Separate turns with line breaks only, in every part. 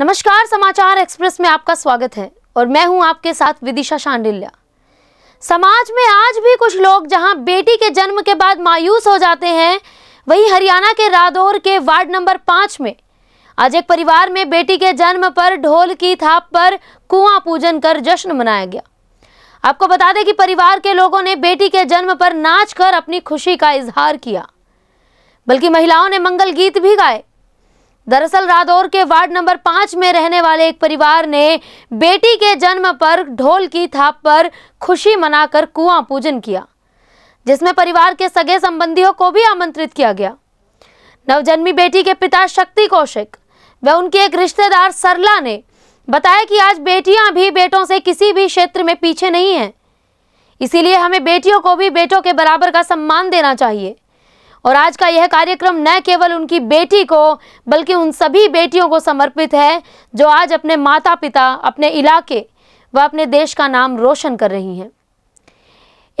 नमस्कार समाचार एक्सप्रेस में आपका स्वागत है और मैं हूं आपके साथ विदिशा शांडिल्या समाज में आज भी कुछ लोग जहां बेटी के जन्म के बाद मायूस हो जाते हैं वहीं हरियाणा के रादौर के वार्ड नंबर पाँच में आज एक परिवार में बेटी के जन्म पर ढोल की थाप पर कुआं पूजन कर जश्न मनाया गया आपको बता दें कि परिवार के लोगों ने बेटी के जन्म पर नाच कर अपनी खुशी का इजहार किया बल्कि महिलाओं ने मंगल गीत भी गाए दरअसल रादौर के वार्ड नंबर पांच में रहने वाले एक परिवार ने बेटी के जन्म पर ढोल की थाप पर खुशी मनाकर कुआं पूजन किया जिसमें परिवार के सगे संबंधियों को भी आमंत्रित किया गया नवजन्मी बेटी के पिता शक्ति कौशिक व उनके एक रिश्तेदार सरला ने बताया कि आज बेटियां भी बेटों से किसी भी क्षेत्र में पीछे नहीं है इसीलिए हमें बेटियों को भी बेटों के बराबर का सम्मान देना चाहिए और आज का यह कार्यक्रम न केवल उनकी बेटी को बल्कि उन सभी बेटियों को समर्पित है जो आज अपने माता पिता अपने इलाके व अपने देश का नाम रोशन कर रही हैं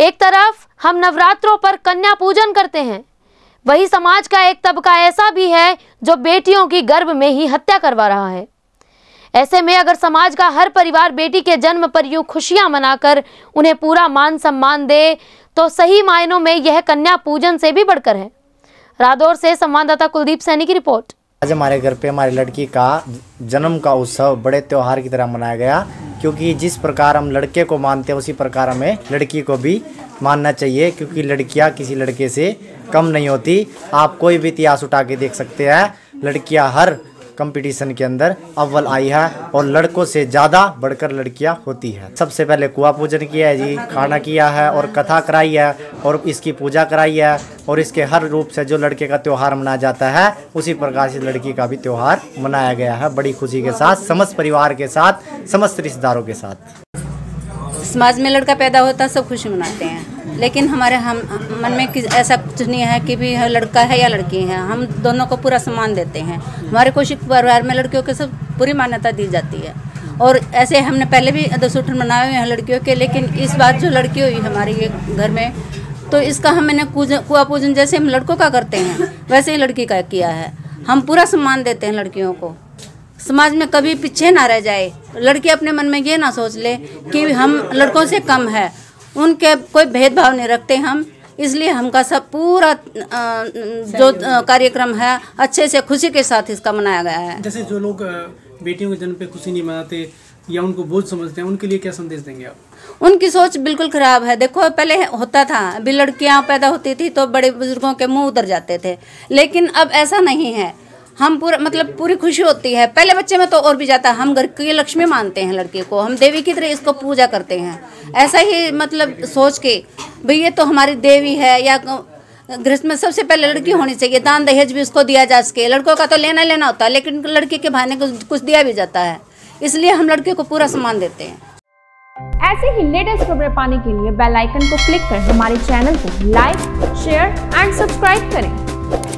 एक तरफ हम नवरात्रों पर कन्या पूजन करते हैं वही समाज का एक तबका ऐसा भी है जो बेटियों की गर्भ में ही हत्या करवा रहा है ऐसे में अगर समाज का हर परिवार बेटी के जन्म पर यूं खुशियां मनाकर उन्हें पूरा मान सम्मान दे तो सही मायनों में यह कन्या पूजन से भी बढ़कर है रादौर से संवाददाता कुलदीप सैनी की रिपोर्ट
आज हमारे घर पे हमारी लड़की का जन्म का उत्सव बड़े त्योहार की तरह मनाया गया क्योंकि जिस प्रकार हम लड़के को मानते हैं उसी प्रकार हमें लड़की को भी मानना चाहिए क्योंकि लड़कियां किसी लड़के से कम नहीं होती आप कोई भी इतिहास उठा के देख सकते हैं लड़कियां हर कंपटीशन के अंदर अव्वल आई है और लड़कों से ज़्यादा बढ़कर लड़कियां होती है सबसे पहले कुआ पूजन किया है जी खाना किया है और कथा कराई है और इसकी पूजा कराई है और इसके हर रूप से जो लड़के का त्यौहार मनाया जाता है उसी प्रकार से लड़की का भी त्यौहार मनाया गया है बड़ी खुशी के साथ समस्त परिवार के साथ समस्त रिश्तेदारों के साथ
समाज में लड़का पैदा होता सब खुशी मनाते हैं लेकिन हमारे हम मन में ऐसा कुछ नहीं है कि भी लड़का है या लड़की है हम दोनों को पूरा सम्मान देते हैं हमारे कोशिश परिवार में लड़कियों के सब पूरी मान्यता दी जाती है और ऐसे हमने पहले भी दसूठन बनाए हुए हैं लड़कियों के लेकिन इस बार जो लड़की हुई हमारे ये घर में तो इसका हम मैंने कुआ पूजन जैसे हम लड़कों का करते हैं वैसे ही लड़की का किया है हम पूरा सम्मान देते हैं लड़कियों को समाज में कभी पीछे ना रह जाए लड़की अपने मन में ये ना सोच ले कि हम लड़कों से कम है उनके कोई भेदभाव नहीं रखते हम इसलिए हमका सब पूरा जो कार्यक्रम है अच्छे से खुशी के साथ इसका मनाया गया है
जैसे जो लोग बेटियों के जन्म पे खुशी नहीं मनाते या उनको
बोझ समझते हैं उनके लिए क्या संदेश देंगे आप उनकी सोच बिल्कुल खराब है देखो पहले होता था अभी लड़कियाँ पैदा होती थी तो बड़े बुजुर्गों के मुंह उतर जाते थे लेकिन अब ऐसा नहीं है हम पूरा मतलब पूरी खुशी होती है पहले बच्चे में तो और भी जाता है हम घर की लक्ष्मी मानते हैं लड़के को हम देवी की तरह इसको पूजा करते हैं ऐसा ही मतलब सोच के भाई ये तो हमारी देवी है या गृहस्थ में सबसे पहले लड़की होनी चाहिए दान दहेज भी उसको दिया जा सके लड़कों का तो लेना लेना होता है लेकिन लड़की के बहाने को कुछ दिया भी जाता है इसलिए हम लड़के को पूरा सम्मान देते हैं ऐसे ही लेटेस्ट खबरें पाने के लिए बेल आइकन को क्लिक कर हमारे चैनल को लाइक
शेयर एंड
सब्सक्राइब करें